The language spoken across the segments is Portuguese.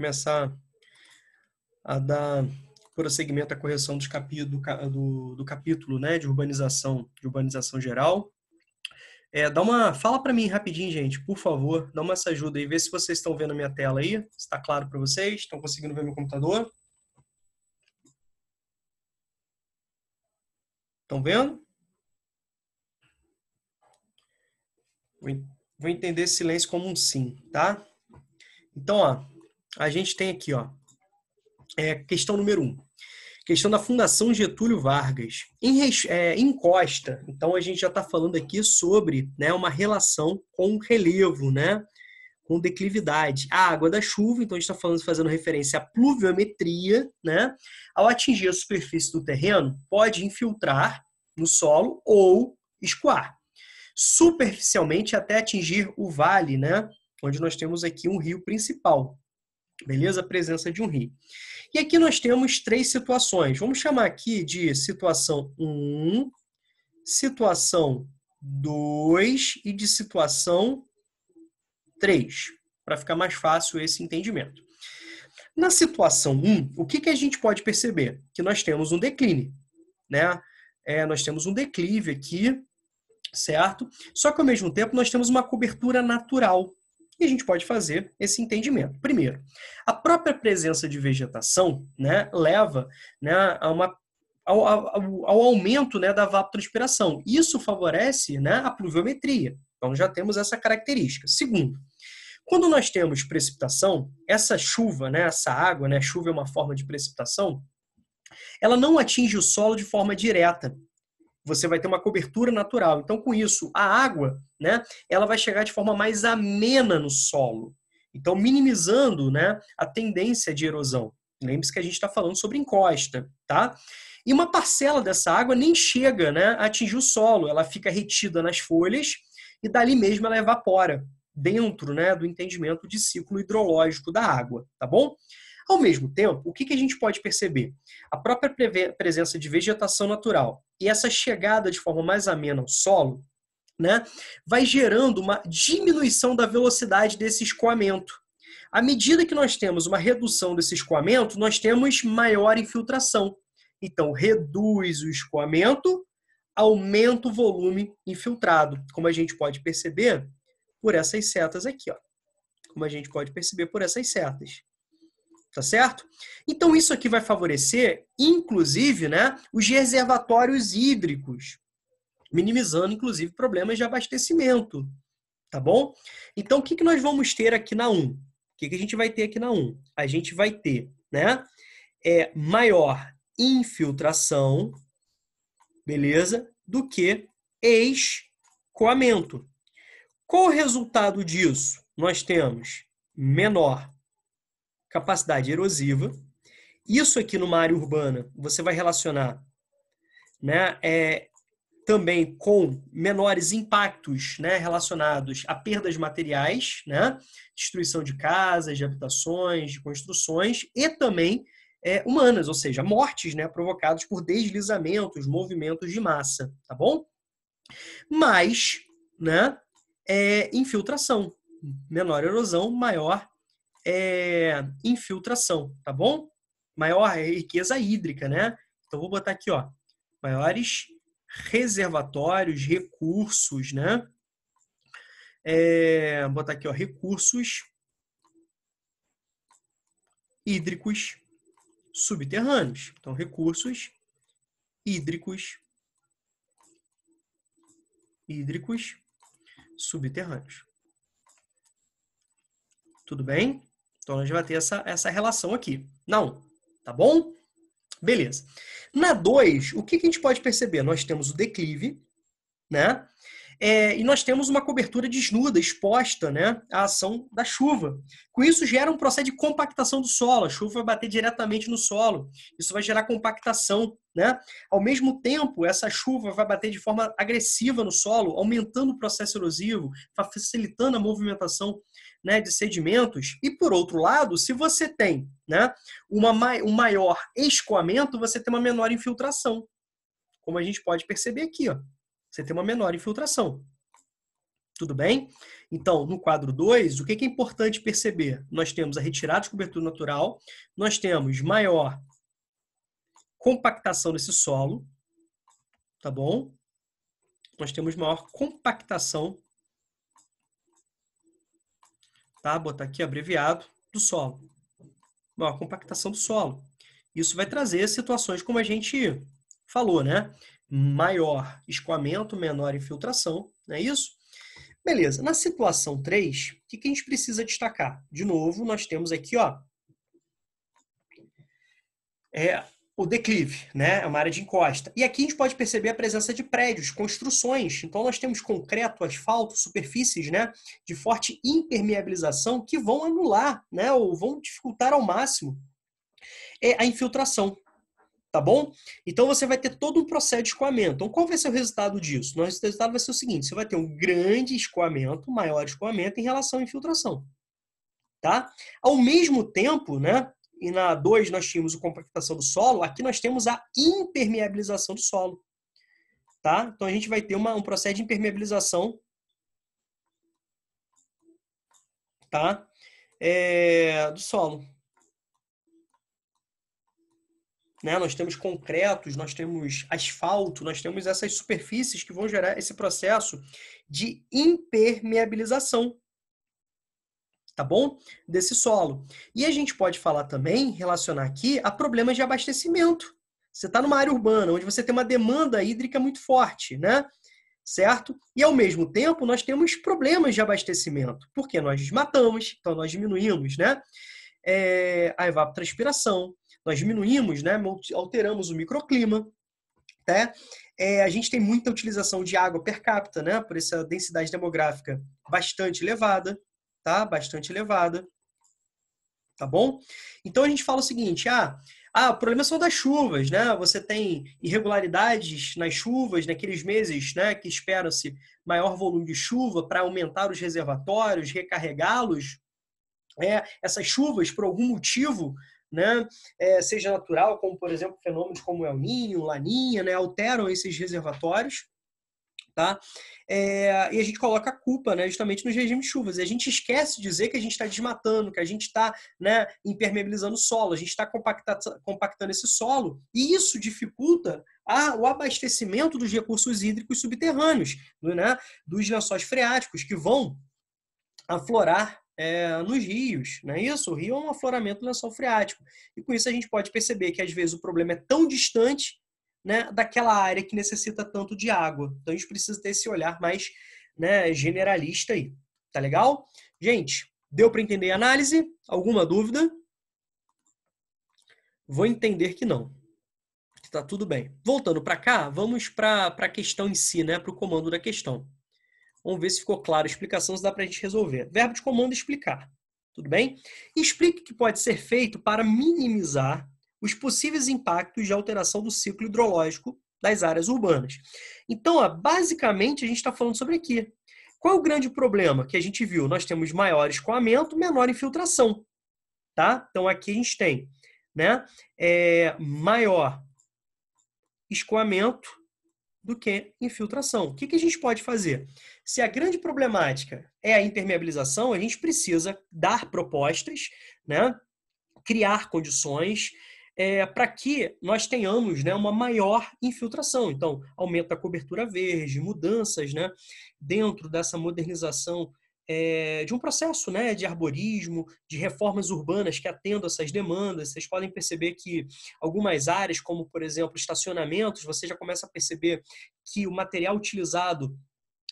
começar a dar prosseguimento à correção dos capi, do, do, do capítulo né, de urbanização, de urbanização geral. É, dá uma fala para mim rapidinho, gente, por favor, dá uma essa ajuda aí, vê se vocês estão vendo a minha tela aí, está claro para vocês, estão conseguindo ver meu computador? Estão vendo? Vou entender esse silêncio como um sim, tá? Então, ó, a gente tem aqui, ó, é, questão número um. Questão da Fundação Getúlio Vargas. Em, é, em Costa, então a gente já está falando aqui sobre né, uma relação com relevo, né? com declividade. A água da chuva, então a gente está fazendo referência à pluviometria, né? Ao atingir a superfície do terreno, pode infiltrar no solo ou escoar. Superficialmente até atingir o vale, né? Onde nós temos aqui um rio principal. Beleza? A presença de um ri. E aqui nós temos três situações. Vamos chamar aqui de situação 1, situação 2 e de situação 3, para ficar mais fácil esse entendimento. Na situação 1, o que, que a gente pode perceber? Que nós temos um declínio, né? É, nós temos um declive aqui, certo? Só que ao mesmo tempo nós temos uma cobertura natural, e a gente pode fazer esse entendimento. Primeiro, a própria presença de vegetação né, leva né, a uma ao, ao, ao, aumento né, da evapotranspiração. Isso favorece né, a pluviometria. Então já temos essa característica. Segundo, quando nós temos precipitação, essa chuva, né, essa água, né, chuva é uma forma de precipitação, ela não atinge o solo de forma direta você vai ter uma cobertura natural. Então, com isso, a água, né, ela vai chegar de forma mais amena no solo. Então, minimizando, né, a tendência de erosão. Lembre-se que a gente está falando sobre encosta, tá? E uma parcela dessa água nem chega, né, a atingir o solo. Ela fica retida nas folhas e dali mesmo ela evapora dentro, né, do entendimento de ciclo hidrológico da água, tá bom? Ao mesmo tempo, o que, a gente pode perceber? A própria presença de vegetação natural e essa chegada de forma mais amena ao solo, né, vai gerando uma diminuição da velocidade desse escoamento. À medida que nós temos uma redução desse escoamento, nós temos maior infiltração. Então, reduz o escoamento, aumenta o volume infiltrado, como a gente pode perceber por essas setas aqui, ó. Como a gente pode perceber por essas setas tá certo? Então isso aqui vai favorecer, inclusive, né, os reservatórios hídricos, minimizando, inclusive, problemas de abastecimento, tá bom? Então o que, que nós vamos ter aqui na 1? O que, que a gente vai ter aqui na 1? A gente vai ter, né, é, maior infiltração, beleza, do que escoamento. Qual o resultado disso? Nós temos menor capacidade erosiva. Isso aqui numa área urbana, você vai relacionar né, é, também com menores impactos né, relacionados a perdas materiais, né, destruição de casas, de habitações, de construções e também é, humanas, ou seja, mortes né, provocadas por deslizamentos, movimentos de massa, tá bom? Mas, né, é infiltração, menor erosão, maior é, infiltração, tá bom? Maior riqueza hídrica, né? Então vou botar aqui, ó, maiores reservatórios, recursos, né? É, vou botar aqui, ó, recursos hídricos subterrâneos. Então, recursos hídricos hídricos subterrâneos. Tudo bem? Então a gente vai ter essa, essa relação aqui na 1, tá bom? Beleza. Na 2, o que, que a gente pode perceber? Nós temos o declive, né? É, e nós temos uma cobertura desnuda, exposta né, à ação da chuva. Com isso, gera um processo de compactação do solo. A chuva vai bater diretamente no solo. Isso vai gerar compactação. Né? Ao mesmo tempo, essa chuva vai bater de forma agressiva no solo, aumentando o processo erosivo, facilitando a movimentação né, de sedimentos. E por outro lado, se você tem né, uma, um maior escoamento, você tem uma menor infiltração. Como a gente pode perceber aqui, ó. você tem uma menor infiltração. Tudo bem? Então, no quadro 2, o que é importante perceber? Nós temos a retirada de cobertura natural, nós temos maior compactação desse solo, tá bom? Nós temos maior compactação tá? Botar aqui abreviado do solo. Bom, a compactação do solo. Isso vai trazer situações como a gente falou, né? Maior escoamento, menor infiltração, não é isso? Beleza, na situação 3, o que a gente precisa destacar? De novo, nós temos aqui, ó, é, o declive, né? É uma área de encosta. E aqui a gente pode perceber a presença de prédios, construções. Então nós temos concreto, asfalto, superfícies, né, de forte impermeabilização que vão anular, né, ou vão dificultar ao máximo é, a infiltração. Tá bom? Então você vai ter todo um processo de escoamento. Então, qual vai ser o resultado disso? Nosso resultado vai ser o seguinte: você vai ter um grande escoamento, maior escoamento em relação à infiltração. Tá? Ao mesmo tempo, né? e na 2 nós tínhamos a compactação do solo, aqui nós temos a impermeabilização do solo. Tá? Então a gente vai ter uma, um processo de impermeabilização. Tá? É, do solo. Né? Nós temos concretos, nós temos asfalto, nós temos essas superfícies que vão gerar esse processo de impermeabilização tá bom? Desse solo. E a gente pode falar também, relacionar aqui, a problemas de abastecimento. Você está numa área urbana onde você tem uma demanda hídrica muito forte, né? Certo? E ao mesmo tempo nós temos problemas de abastecimento, porque nós desmatamos, então nós diminuímos, né? É, a evapotranspiração, nós diminuímos, né? Alteramos o microclima, né? É, a gente tem muita utilização de água per capita, né? Por essa densidade demográfica bastante elevada, tá? Bastante elevada. Tá bom? Então a gente fala o seguinte: ah, ah, o problema são das chuvas, né? Você tem irregularidades nas chuvas, naqueles meses né, que espera-se maior volume de chuva para aumentar os reservatórios, recarregá-los. É, essas chuvas, por algum motivo, né, é, seja natural, como por exemplo fenômenos como El Ninho, Laninha, né, alteram esses reservatórios tá? É, e a gente coloca a culpa, né, justamente nos regimes de chuvas. E a gente esquece de dizer que a gente está desmatando, que a gente está, né, impermeabilizando o solo, a gente está compactando esse solo, e isso dificulta a, o abastecimento dos recursos hídricos subterrâneos, né, dos lençóis freáticos, que vão aflorar é, nos rios, não é isso? O rio é um afloramento do lençol freático. E com isso a gente pode perceber que às vezes o problema é tão distante né, daquela área que necessita tanto de água. Então a gente precisa ter esse olhar mais né, generalista aí. Tá legal? Gente, deu para entender a análise? Alguma dúvida? Vou entender que não. Está tudo bem. Voltando para cá, vamos para a questão em si, né, para o comando da questão. Vamos ver se ficou claro a explicação, se dá para a gente resolver. Verbo de comando é explicar. Tudo bem? Explique o que pode ser feito para minimizar os possíveis impactos de alteração do ciclo hidrológico das áreas urbanas. Então, ó, basicamente, a gente está falando sobre aqui. Qual é o grande problema que a gente viu? Nós temos maior escoamento, menor infiltração. Tá? Então, aqui a gente tem né, é, maior escoamento do que infiltração. O que, que a gente pode fazer? Se a grande problemática é a impermeabilização, a gente precisa dar propostas, né, criar condições é, para que nós tenhamos né, uma maior infiltração. Então, aumenta a cobertura verde, mudanças né, dentro dessa modernização é, de um processo né, de arborismo, de reformas urbanas que atendam essas demandas. Vocês podem perceber que algumas áreas, como por exemplo estacionamentos, você já começa a perceber que o material utilizado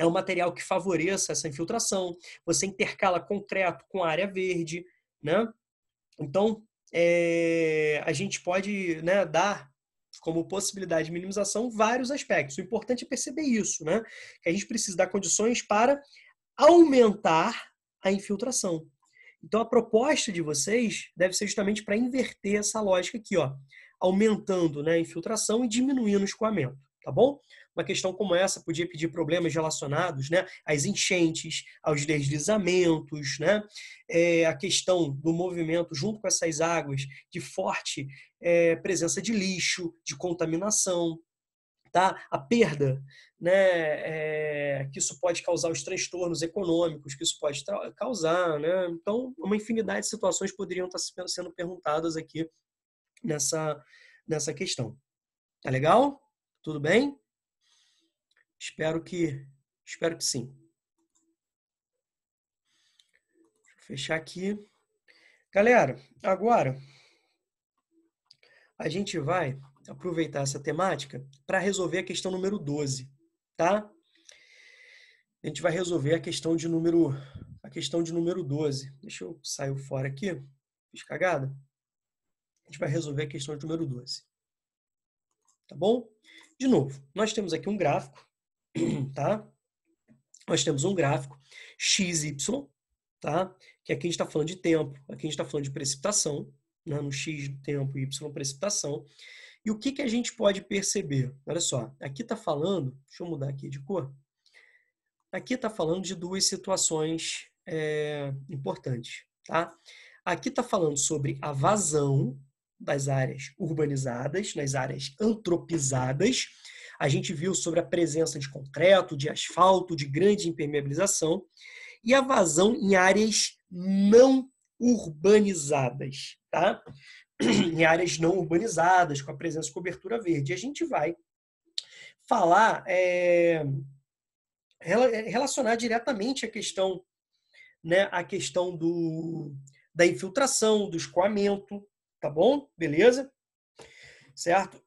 é um material que favoreça essa infiltração. Você intercala concreto com área verde, né? Então, é, a gente pode né, dar como possibilidade de minimização vários aspectos. O importante é perceber isso, né? Que a gente precisa dar condições para aumentar a infiltração. Então a proposta de vocês deve ser justamente para inverter essa lógica aqui, ó, aumentando né, a infiltração e diminuindo o escoamento, tá bom? uma questão como essa podia pedir problemas relacionados né, às enchentes, aos deslizamentos, né, é, a questão do movimento junto com essas águas de forte é, presença de lixo, de contaminação, tá? a perda né, é, que isso pode causar, os transtornos econômicos que isso pode causar. Né? Então, uma infinidade de situações poderiam tá estar sendo perguntadas aqui nessa, nessa questão. Tá legal? Tudo bem? Espero que espero que sim. fechar aqui. Galera, agora a gente vai aproveitar essa temática para resolver a questão número 12, tá? A gente vai resolver a questão de número a questão de número 12. Deixa eu sair fora aqui. Fiz cagada. A gente vai resolver a questão de número 12. Tá bom? De novo, nós temos aqui um gráfico tá? Nós temos um gráfico XY, tá? Que aqui a gente está falando de tempo, aqui a gente está falando de precipitação, né? no X tempo, Y precipitação. E o que, que a gente pode perceber? Olha só, aqui está falando, deixa eu mudar aqui de cor, aqui está falando de duas situações é, importantes, tá? Aqui está falando sobre a vazão das áreas urbanizadas, nas áreas antropizadas, a gente viu sobre a presença de concreto, de asfalto, de grande impermeabilização e a vazão em áreas não urbanizadas, tá? em áreas não urbanizadas, com a presença de cobertura verde. a gente vai falar, é, relacionar diretamente a questão, né, a questão do, da infiltração, do escoamento, tá bom? Beleza? Certo?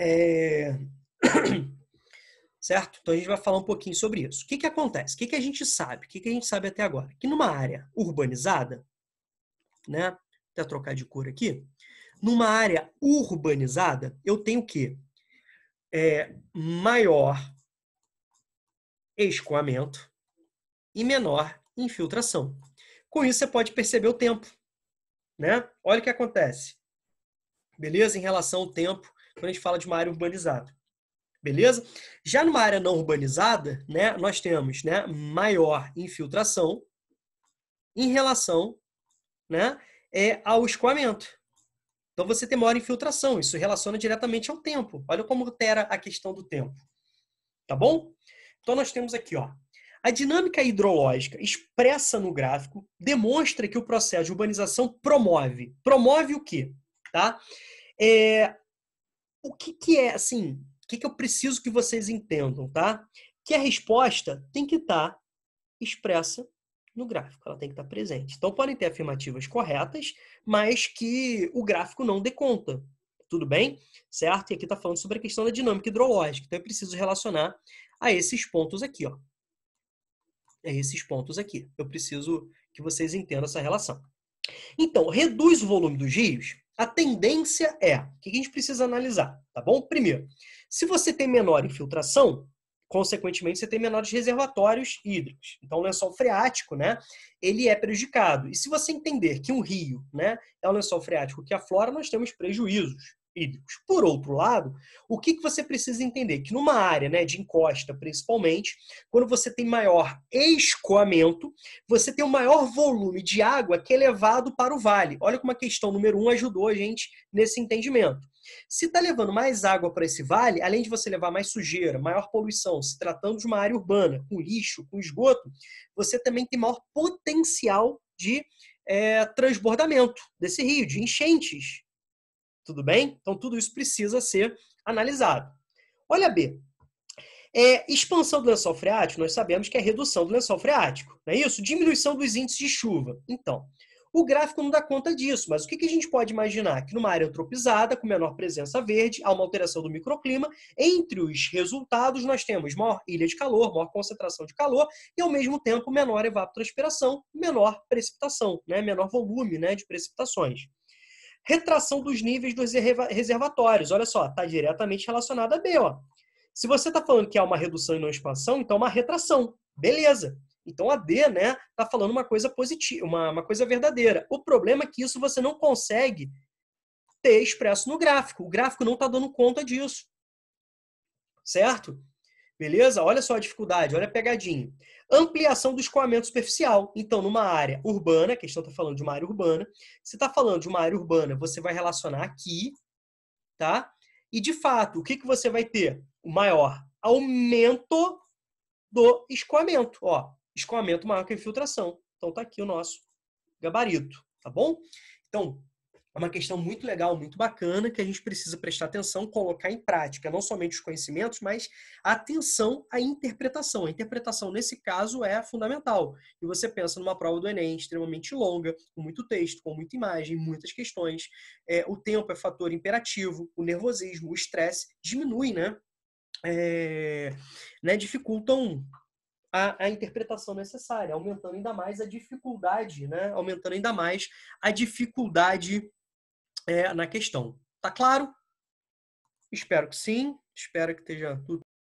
É... certo? Então a gente vai falar um pouquinho sobre isso. O que, que acontece? O que, que a gente sabe? O que, que a gente sabe até agora? Que numa área urbanizada, né? Vou até trocar de cor aqui. Numa área urbanizada, eu tenho que é, maior escoamento e menor infiltração. Com isso, você pode perceber o tempo. Né? Olha o que acontece. Beleza? Em relação ao tempo quando a gente fala de uma área urbanizada. Beleza? Já numa área não urbanizada, né, nós temos né, maior infiltração em relação né, é, ao escoamento. Então você tem maior infiltração, isso relaciona diretamente ao tempo. Olha como altera a questão do tempo. Tá bom? Então nós temos aqui, ó, a dinâmica hidrológica expressa no gráfico demonstra que o processo de urbanização promove. Promove o quê? Tá? É, o que, que é, assim, o que, que eu preciso que vocês entendam, tá? Que a resposta tem que estar tá expressa no gráfico, ela tem que estar tá presente. Então, podem ter afirmativas corretas, mas que o gráfico não dê conta. Tudo bem? Certo? E aqui está falando sobre a questão da dinâmica hidrológica. Então, é preciso relacionar a esses pontos aqui, ó. A esses pontos aqui. Eu preciso que vocês entendam essa relação. Então, reduz o volume dos rios a tendência é, o que a gente precisa analisar, tá bom? Primeiro, se você tem menor infiltração, consequentemente você tem menores reservatórios hídricos. Então o lençol freático, né, ele é prejudicado. E se você entender que um rio, né, é um lençol freático que aflora, nós temos prejuízos hídricos. Por outro lado, o que, que você precisa entender? Que numa área né, de encosta, principalmente, quando você tem maior escoamento, você tem um maior volume de água que é levado para o vale. Olha como a questão número um ajudou a gente nesse entendimento. Se está levando mais água para esse vale, além de você levar mais sujeira, maior poluição, se tratando de uma área urbana, com lixo, com esgoto, você também tem maior potencial de é, transbordamento desse rio, de enchentes tudo bem? Então, tudo isso precisa ser analisado. Olha B. É, expansão do lençol freático, nós sabemos que é redução do lençol freático, não é isso? Diminuição dos índices de chuva. Então, o gráfico não dá conta disso, mas o que a gente pode imaginar? Que numa área antropizada, com menor presença verde, há uma alteração do microclima. Entre os resultados, nós temos maior ilha de calor, maior concentração de calor e, ao mesmo tempo, menor evapotranspiração, menor precipitação, né? menor volume né? de precipitações retração dos níveis dos reservatórios. Olha só, está diretamente relacionada a B. Ó. Se você está falando que há uma redução e não expansão, então é uma retração. Beleza. Então a D está né, tá falando uma coisa positiva, uma, uma coisa verdadeira. O problema é que isso você não consegue ter expresso no gráfico. O gráfico não está dando conta disso. Certo? Beleza? Olha só a dificuldade, olha a pegadinha. Ampliação do escoamento superficial. Então, numa área urbana, a questão está falando de uma área urbana. Se está falando de uma área urbana, você vai relacionar aqui, tá? E, de fato, o que, que você vai ter? O maior aumento do escoamento. Ó, escoamento maior que a infiltração. Então, está aqui o nosso gabarito, tá bom? Então, é uma questão muito legal, muito bacana, que a gente precisa prestar atenção, colocar em prática, não somente os conhecimentos, mas atenção à interpretação. A interpretação, nesse caso, é fundamental. E você pensa numa prova do Enem extremamente longa, com muito texto, com muita imagem, muitas questões. É, o tempo é fator imperativo, o nervosismo, o estresse diminui, né? É, né? Dificultam a, a, interpretação necessária, aumentando ainda mais a dificuldade, né? Aumentando ainda mais a dificuldade é, na questão. Tá claro? Espero que sim. Espero que esteja tudo